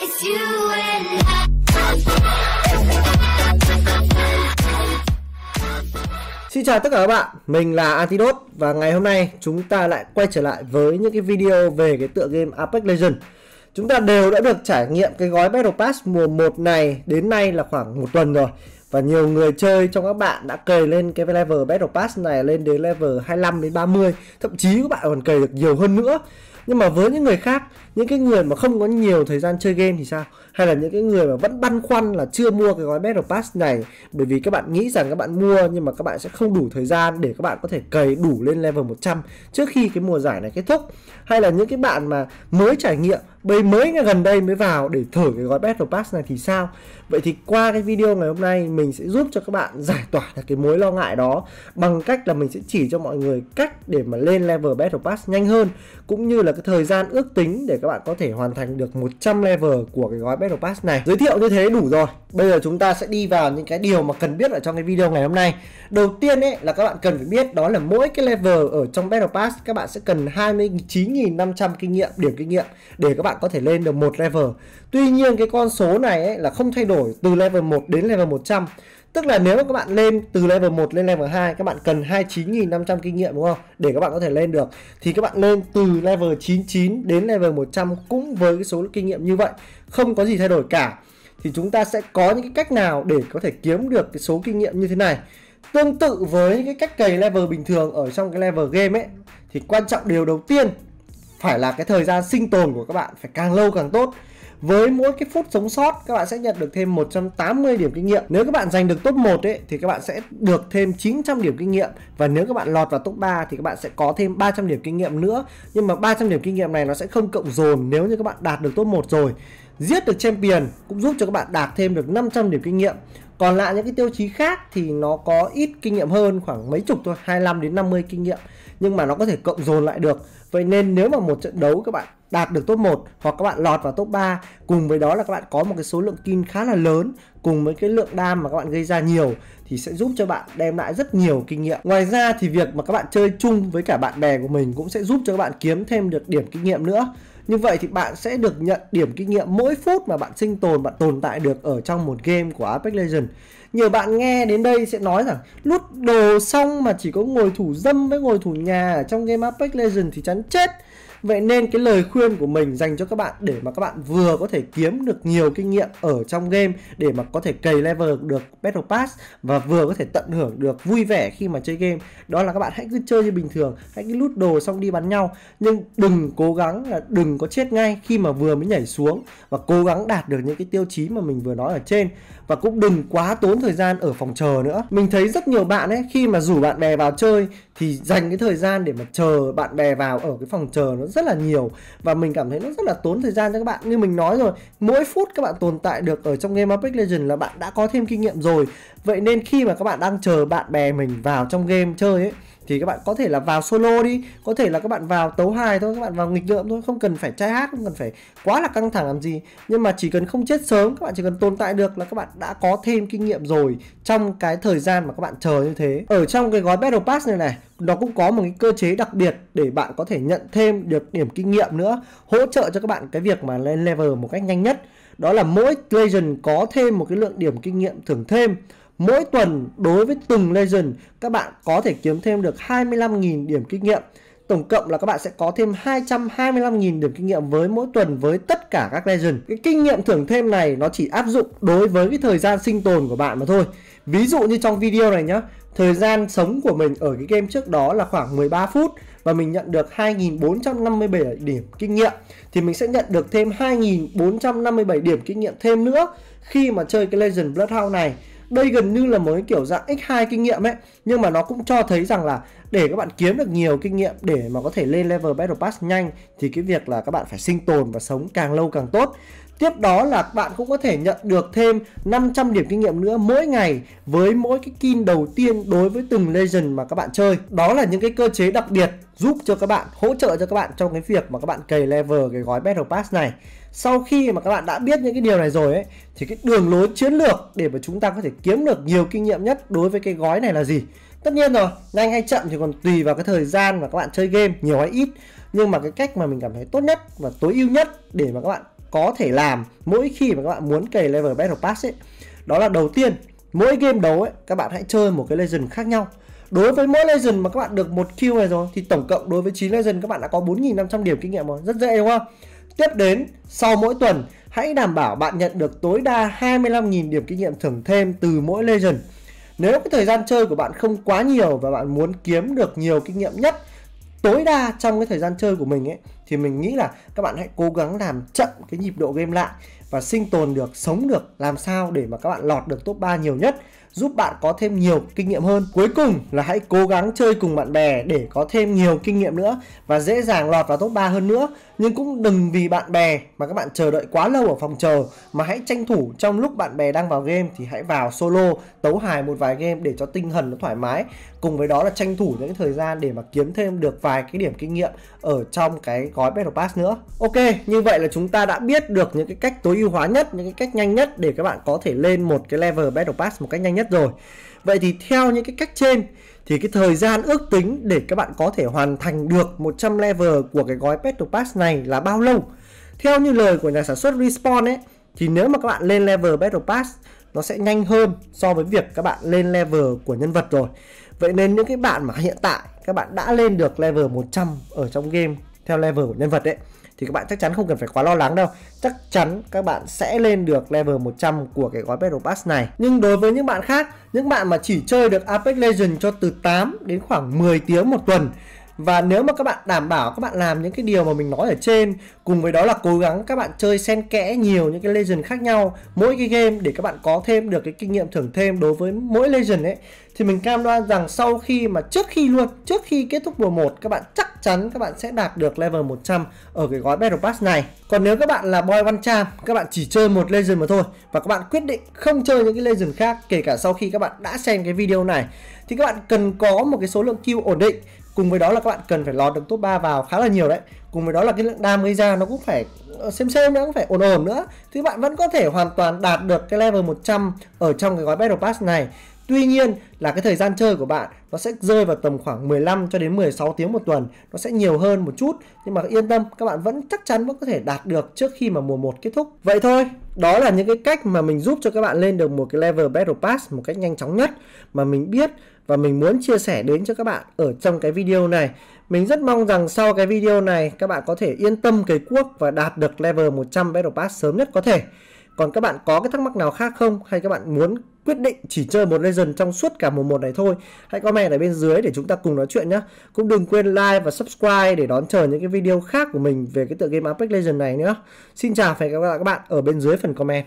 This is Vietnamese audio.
Xin chào tất cả các bạn, mình là Antidot và ngày hôm nay chúng ta lại quay trở lại với những cái video về cái tựa game Apex Legends. Chúng ta đều đã được trải nghiệm cái gói Battle Pass mùa 1 này đến nay là khoảng một tuần rồi. Và nhiều người chơi trong các bạn đã cày lên cái level Battle Pass này lên đến level 25 đến 30, thậm chí các bạn còn cày được nhiều hơn nữa. Nhưng mà với những người khác những cái người mà không có nhiều thời gian chơi game thì sao hay là những cái người mà vẫn băn khoăn là chưa mua cái gói battle pass này bởi vì các bạn nghĩ rằng các bạn mua nhưng mà các bạn sẽ không đủ thời gian để các bạn có thể cày đủ lên level 100 trước khi cái mùa giải này kết thúc hay là những cái bạn mà mới trải nghiệm bây mới gần đây mới vào để thử cái gói battle pass này thì sao vậy thì qua cái video ngày hôm nay mình sẽ giúp cho các bạn giải tỏa được cái mối lo ngại đó bằng cách là mình sẽ chỉ cho mọi người cách để mà lên level battle pass nhanh hơn cũng như là cái thời gian ước tính để các bạn có thể hoàn thành được 100 level của cái gói Battle Pass này. Giới thiệu như thế đủ rồi. Bây giờ chúng ta sẽ đi vào những cái điều mà cần biết ở trong cái video ngày hôm nay. Đầu tiên ấy là các bạn cần phải biết đó là mỗi cái level ở trong Battle Pass các bạn sẽ cần 29.500 kinh nghiệm, điểm kinh nghiệm để các bạn có thể lên được một level. Tuy nhiên cái con số này ấy là không thay đổi từ level 1 đến level 100. Tức là nếu mà các bạn lên từ level 1 lên level 2 các bạn cần 29.500 kinh nghiệm đúng không? Để các bạn có thể lên được thì các bạn lên từ level 99 đến level 100 cũng với cái số kinh nghiệm như vậy, không có gì thay đổi cả. Thì chúng ta sẽ có những cái cách nào để có thể kiếm được cái số kinh nghiệm như thế này. Tương tự với cái cách cày level bình thường ở trong cái level game ấy thì quan trọng điều đầu tiên phải là cái thời gian sinh tồn của các bạn phải càng lâu càng tốt với mỗi cái phút sống sót các bạn sẽ nhận được thêm 180 điểm kinh nghiệm. Nếu các bạn giành được top 1 ấy thì các bạn sẽ được thêm 900 điểm kinh nghiệm và nếu các bạn lọt vào top 3 thì các bạn sẽ có thêm 300 điểm kinh nghiệm nữa. Nhưng mà 300 điểm kinh nghiệm này nó sẽ không cộng dồn nếu như các bạn đạt được top 1 rồi. Giết được champion cũng giúp cho các bạn đạt thêm được 500 điểm kinh nghiệm. Còn lại những cái tiêu chí khác thì nó có ít kinh nghiệm hơn khoảng mấy chục thôi, 25 đến 50 kinh nghiệm nhưng mà nó có thể cộng dồn lại được. Vậy nên nếu mà một trận đấu các bạn đạt được top 1 hoặc các bạn lọt vào top 3 cùng với đó là các bạn có một cái số lượng kill khá là lớn cùng với cái lượng đam mà các bạn gây ra nhiều thì sẽ giúp cho bạn đem lại rất nhiều kinh nghiệm. Ngoài ra thì việc mà các bạn chơi chung với cả bạn bè của mình cũng sẽ giúp cho các bạn kiếm thêm được điểm kinh nghiệm nữa. Như vậy thì bạn sẽ được nhận điểm kinh nghiệm mỗi phút mà bạn sinh tồn, bạn tồn tại được ở trong một game của Apex Legends. Nhiều bạn nghe đến đây sẽ nói rằng lút đồ xong mà chỉ có ngồi thủ dâm với ngồi thủ nhà ở trong game Apex Legends thì chắn chết Vậy nên cái lời khuyên của mình dành cho các bạn để mà các bạn vừa có thể kiếm được nhiều kinh nghiệm ở trong game để mà có thể cày level được Battle Pass và vừa có thể tận hưởng được vui vẻ khi mà chơi game đó là các bạn hãy cứ chơi như bình thường hãy cứ lút đồ xong đi bắn nhau nhưng đừng cố gắng là đừng có chết ngay khi mà vừa mới nhảy xuống và cố gắng đạt được những cái tiêu chí mà mình vừa nói ở trên và cũng đừng quá tốn thời gian ở phòng chờ nữa mình thấy rất nhiều bạn ấy khi mà rủ bạn bè vào chơi thì dành cái thời gian để mà chờ bạn bè vào ở cái phòng chờ nó rất là nhiều và mình cảm thấy nó rất là tốn thời gian cho các bạn như mình nói rồi mỗi phút các bạn tồn tại được ở trong game Apex Legends là bạn đã có thêm kinh nghiệm rồi vậy nên khi mà các bạn đang chờ bạn bè mình vào trong game chơi ấy thì các bạn có thể là vào solo đi có thể là các bạn vào tấu hài thôi các bạn vào nghịch ngợm thôi không cần phải trai hát không cần phải quá là căng thẳng làm gì nhưng mà chỉ cần không chết sớm các bạn chỉ cần tồn tại được là các bạn đã có thêm kinh nghiệm rồi trong cái thời gian mà các bạn chờ như thế ở trong cái gói battle pass này này nó cũng có một cái cơ chế đặc biệt để bạn có thể nhận thêm được điểm kinh nghiệm nữa hỗ trợ cho các bạn cái việc mà lên level một cách nhanh nhất đó là mỗi legend có thêm một cái lượng điểm kinh nghiệm thưởng thêm Mỗi tuần đối với từng legend các bạn có thể kiếm thêm được 25.000 điểm kinh nghiệm. Tổng cộng là các bạn sẽ có thêm 225.000 điểm kinh nghiệm với mỗi tuần với tất cả các legend. Cái kinh nghiệm thưởng thêm này nó chỉ áp dụng đối với cái thời gian sinh tồn của bạn mà thôi. Ví dụ như trong video này nhá, thời gian sống của mình ở cái game trước đó là khoảng 13 phút và mình nhận được 2.457 điểm kinh nghiệm thì mình sẽ nhận được thêm 2.457 điểm kinh nghiệm thêm nữa khi mà chơi cái Legend Bloodhound này đây gần như là một cái kiểu dạng x2 kinh nghiệm ấy nhưng mà nó cũng cho thấy rằng là để các bạn kiếm được nhiều kinh nghiệm để mà có thể lên level battle pass nhanh thì cái việc là các bạn phải sinh tồn và sống càng lâu càng tốt Tiếp đó là bạn cũng có thể nhận được thêm 500 điểm kinh nghiệm nữa mỗi ngày với mỗi cái kin đầu tiên đối với từng legend mà các bạn chơi. Đó là những cái cơ chế đặc biệt giúp cho các bạn, hỗ trợ cho các bạn trong cái việc mà các bạn cày level cái gói Battle Pass này. Sau khi mà các bạn đã biết những cái điều này rồi ấy thì cái đường lối chiến lược để mà chúng ta có thể kiếm được nhiều kinh nghiệm nhất đối với cái gói này là gì? Tất nhiên rồi, nhanh hay chậm thì còn tùy vào cái thời gian mà các bạn chơi game nhiều hay ít Nhưng mà cái cách mà mình cảm thấy tốt nhất và tối ưu nhất để mà các bạn có thể làm mỗi khi mà các bạn muốn cày level battle pass ấy đó là đầu tiên mỗi game đấu ấy các bạn hãy chơi một cái legend khác nhau đối với mỗi legend mà các bạn được một kill này rồi thì tổng cộng đối với 9 legend các bạn đã có 4.500 điểm kinh nghiệm rồi rất dễ đúng không tiếp đến sau mỗi tuần hãy đảm bảo bạn nhận được tối đa 25.000 điểm kinh nghiệm thưởng thêm từ mỗi legend nếu cái thời gian chơi của bạn không quá nhiều và bạn muốn kiếm được nhiều kinh nghiệm nhất tối đa trong cái thời gian chơi của mình ấy thì mình nghĩ là các bạn hãy cố gắng làm chậm cái nhịp độ game lại và sinh tồn được, sống được làm sao để mà các bạn lọt được top 3 nhiều nhất giúp bạn có thêm nhiều kinh nghiệm hơn. Cuối cùng là hãy cố gắng chơi cùng bạn bè để có thêm nhiều kinh nghiệm nữa và dễ dàng lọt vào top 3 hơn nữa. Nhưng cũng đừng vì bạn bè mà các bạn chờ đợi quá lâu ở phòng chờ mà hãy tranh thủ trong lúc bạn bè đang vào game thì hãy vào solo tấu hài một vài game để cho tinh thần nó thoải mái. Cùng với đó là tranh thủ những thời gian để mà kiếm thêm được vài cái điểm kinh nghiệm ở trong cái gói Battle Pass nữa. Ok, như vậy là chúng ta đã biết được những cái cách tối ưu hóa nhất, những cái cách nhanh nhất để các bạn có thể lên một cái level Battle Pass một cách nhanh nhất rồi. Vậy thì theo những cái cách trên thì cái thời gian ước tính để các bạn có thể hoàn thành được 100 level của cái gói Battle Pass này là bao lâu? Theo như lời của nhà sản xuất Respawn ấy thì nếu mà các bạn lên level Battle Pass nó sẽ nhanh hơn so với việc các bạn lên level của nhân vật rồi Vậy nên những cái bạn mà hiện tại các bạn đã lên được level 100 ở trong game theo level của nhân vật ấy thì các bạn chắc chắn không cần phải quá lo lắng đâu. Chắc chắn các bạn sẽ lên được level 100 của cái gói Battle Pass này. Nhưng đối với những bạn khác, những bạn mà chỉ chơi được Apex Legends cho từ 8 đến khoảng 10 tiếng một tuần và nếu mà các bạn đảm bảo các bạn làm những cái điều mà mình nói ở trên cùng với đó là cố gắng các bạn chơi xen kẽ nhiều những cái legend khác nhau mỗi cái game để các bạn có thêm được cái kinh nghiệm thưởng thêm đối với mỗi legend ấy thì mình cam đoan rằng sau khi mà trước khi luôn trước khi kết thúc mùa 1 các bạn chắc chắn các bạn sẽ đạt được level 100 ở cái gói Battle Pass này còn nếu các bạn là boy one charm các bạn chỉ chơi một legend mà thôi và các bạn quyết định không chơi những cái legend khác kể cả sau khi các bạn đã xem cái video này thì các bạn cần có một cái số lượng kill ổn định cùng với đó là các bạn cần phải lọt được top 3 vào khá là nhiều đấy cùng với đó là cái lượng đam gây ra nó cũng phải ờ, xem xem nó cũng phải ổn ổn nữa thì bạn vẫn có thể hoàn toàn đạt được cái level 100 ở trong cái gói battle pass này Tuy nhiên là cái thời gian chơi của bạn nó sẽ rơi vào tầm khoảng 15 cho đến 16 tiếng một tuần, nó sẽ nhiều hơn một chút nhưng mà yên tâm các bạn vẫn chắc chắn vẫn có thể đạt được trước khi mà mùa 1 kết thúc. Vậy thôi, đó là những cái cách mà mình giúp cho các bạn lên được một cái level Battle Pass một cách nhanh chóng nhất mà mình biết và mình muốn chia sẻ đến cho các bạn ở trong cái video này. Mình rất mong rằng sau cái video này các bạn có thể yên tâm cày cuốc và đạt được level 100 Battle Pass sớm nhất có thể. Còn các bạn có cái thắc mắc nào khác không hay các bạn muốn quyết định chỉ chơi một Legend trong suốt cả mùa một này thôi Hãy comment ở bên dưới để chúng ta cùng nói chuyện nhé Cũng đừng quên like và subscribe để đón chờ những cái video khác của mình về cái tựa game Apex Legend này nữa Xin chào và hẹn gặp lại các bạn ở bên dưới phần comment